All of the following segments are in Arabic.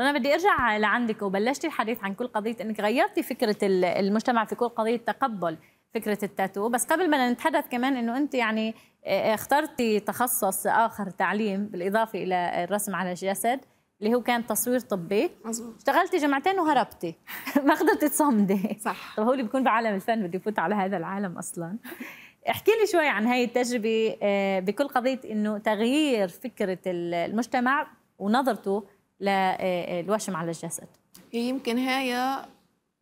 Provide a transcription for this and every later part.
انا بدي ارجع لعندك وبلشتي الحديث عن كل قضيه انك غيرتي فكره المجتمع في كل قضيه تقبل فكره التاتو بس قبل ما نتحدث كمان انه انت يعني آه، آه، اخترتي تخصص اخر تعليم بالاضافه الى الرسم على الجسد اللي هو كان تصوير طبي مزبوط. اشتغلتي جمعتين وهربتي ما قدرتي تصمدي صح طب هو اللي بيكون بعالم الفن بده يفوت على هذا العالم اصلا احكي لي شوي عن هاي التجربه آه، بكل قضيه انه تغيير فكره المجتمع ونظرته للوشم آه، آه، على الجسد يمكن هي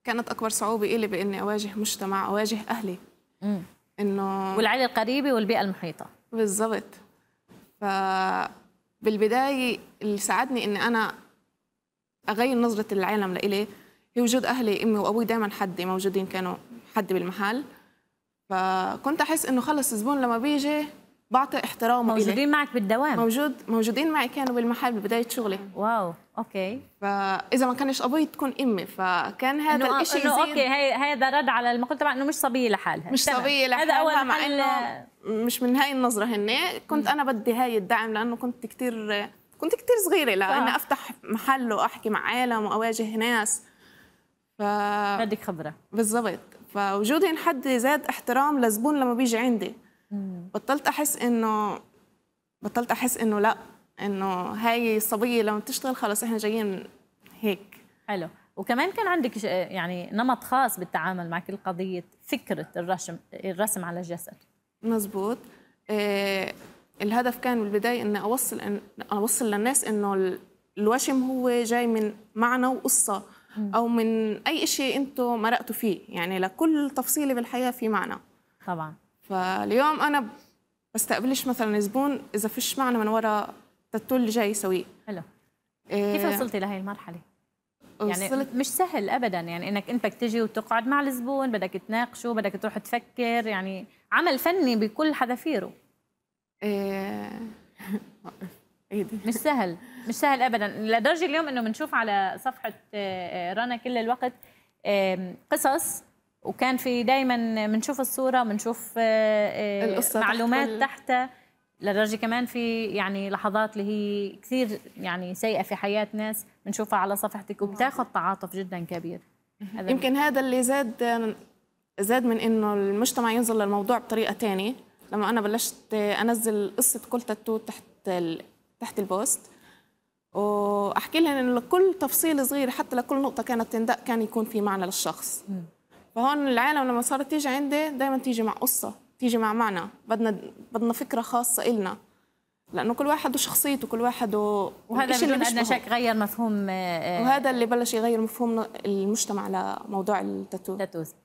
كانت اكبر صعوبه إلي باني اواجه مجتمع اواجه اهلي انه والعائله القريبه والبيئه المحيطه بالضبط ف بالبدايه اللي ساعدني اني انا اغير نظره العالم لإلي هي وجود اهلي امي وابوي دائما حدي موجودين كانوا حدي بالمحل فكنت احس انه خلص الزبون لما بيجي بعطي احترامه موجودين معك بالدوام موجود موجودين معي كانوا بالمحل ببدايه شغلي واو اوكي فاذا ما كانش ابوي تكون امي فكان هذا إنو الشيء انه اوكي هي هذا رد على المقوله تبع انه مش صبيه لحالها مش تمام. صبيه لحالها هذا اول مع انه مش من هاي النظره هن كنت انا بدي هاي الدعم لانه كنت كثير كنت كثير صغيره لاني آه. افتح محل واحكي مع عالم واواجه ناس ف بدك خبره بالضبط فوجودي حد زاد احترام لزبون لما بيجي عندي بطلت احس انه بطلت احس انه لا انه هاي الصبيه لما بتشتغل خلص احنا جايين هيك حلو وكمان كان عندك يعني نمط خاص بالتعامل مع كل قضيه فكره الرسم الرسم على الجسد مزبوط إيه الهدف كان بالبدايه اني اوصل إن اوصل للناس انه الوشم هو جاي من معنى وقصه او من اي شيء انتم مرقتوا فيه يعني لكل تفصيله بالحياه في معنى طبعا فاليوم انا بستقبلش مثلا زبون اذا فيش معنى من ورا التاتو اللي جاي يسويه حلو إيه كيف وصلتي لهي المرحله يعني وصلت... مش سهل ابدا يعني انك انت تجي وتقعد مع الزبون بدك تناقشه بدك تروح تفكر يعني عمل فني بكل حذافيره إيه... إيه مش سهل مش سهل ابدا لدرجه اليوم انه بنشوف على صفحه آه، آه، رنا كل الوقت قصص وكان في دائما بنشوف الصوره بنشوف آه، آه، معلومات تحتها لدرجة كمان في يعني لحظات اللي هي كثير يعني سيئة في حياة ناس بنشوفها على صفحتك وبتاخذ تعاطف جدا كبير هذا يمكن هذا اللي زاد زاد من انه المجتمع ينظر للموضوع بطريقة ثانيه لما انا بلشت انزل قصة كل تاتو تحت ال... تحت البوست واحكي لهم انه لكل تفصيل صغير حتى لكل نقطة كانت تندق كان يكون في معنى للشخص م. فهون العالم لما صارت تيجي عندي دائما تيجي مع قصه تيجي مع معنى بدنا بدنا فكره خاصه إلنا لانه كل واحد وشخصيته كل واحد و... وهذا اللي بدنا شك غير مفهوم آه، آه. وهذا اللي بلش يغير مفهوم المجتمع لموضوع التاتو